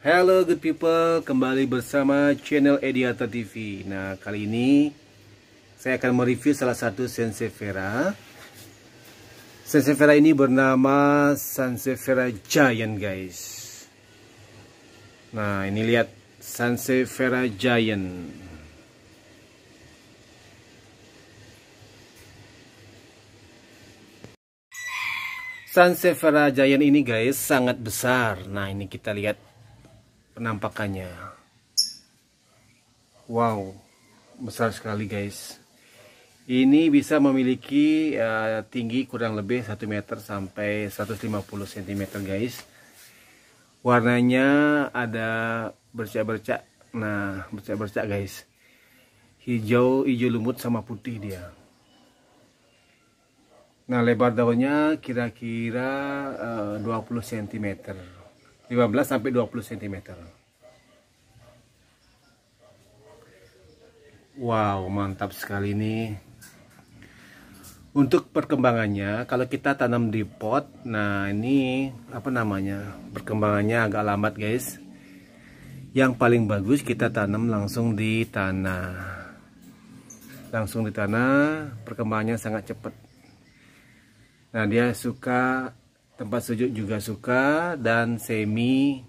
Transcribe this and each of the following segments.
Hello good people, kembali bersama channel Ediata TV. Nah, kali ini saya akan mereview salah satu sansevera. Sansevera ini bernama sansevera Giant, guys. Nah, ini lihat sansevera Giant. Sansevera Giant ini guys sangat besar. Nah, ini kita lihat penampakannya wow besar sekali guys ini bisa memiliki uh, tinggi kurang lebih 1 meter sampai 150 cm guys warnanya ada bercak-bercak nah bercak-bercak guys hijau hijau lumut sama putih dia nah lebar daunnya kira-kira uh, 20 cm 15 sampai 20 cm. Wow, mantap sekali ini. Untuk perkembangannya, kalau kita tanam di pot, nah ini apa namanya? Perkembangannya agak lambat, guys. Yang paling bagus kita tanam langsung di tanah. Langsung di tanah, perkembangannya sangat cepat. Nah, dia suka tempat sujud juga suka dan semi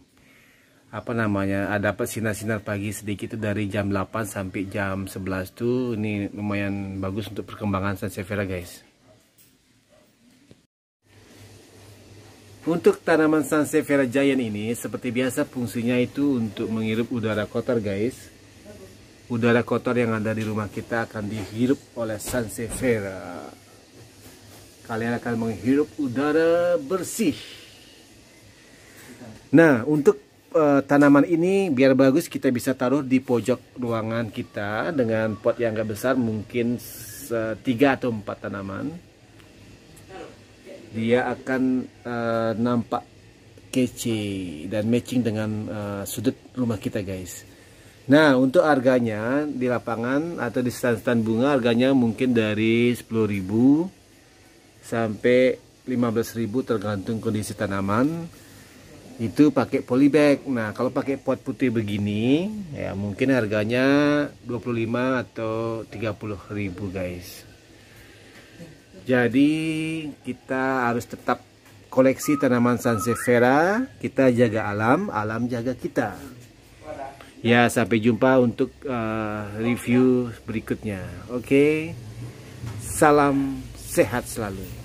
apa namanya dapat sinar-sinar pagi sedikit itu dari jam 8 sampai jam 11 tuh ini lumayan bagus untuk perkembangan sansevieria guys Untuk tanaman Sansevieria Giant ini seperti biasa fungsinya itu untuk menghirup udara kotor guys. Udara kotor yang ada di rumah kita akan dihirup oleh Sansevieria kalian akan menghirup udara bersih. Nah, untuk uh, tanaman ini biar bagus kita bisa taruh di pojok ruangan kita dengan pot yang agak besar mungkin tiga atau empat tanaman. Dia akan uh, nampak kece dan matching dengan uh, sudut rumah kita guys. Nah untuk harganya di lapangan atau di stand-stand bunga harganya mungkin dari 10.000 sampai 15.000 tergantung kondisi tanaman itu pakai polybag nah kalau pakai pot putih begini ya mungkin harganya 25 atau 30.000 guys jadi kita harus tetap koleksi tanaman sansevera kita jaga alam alam jaga kita ya sampai jumpa untuk uh, review berikutnya oke okay. salam sehat selalu.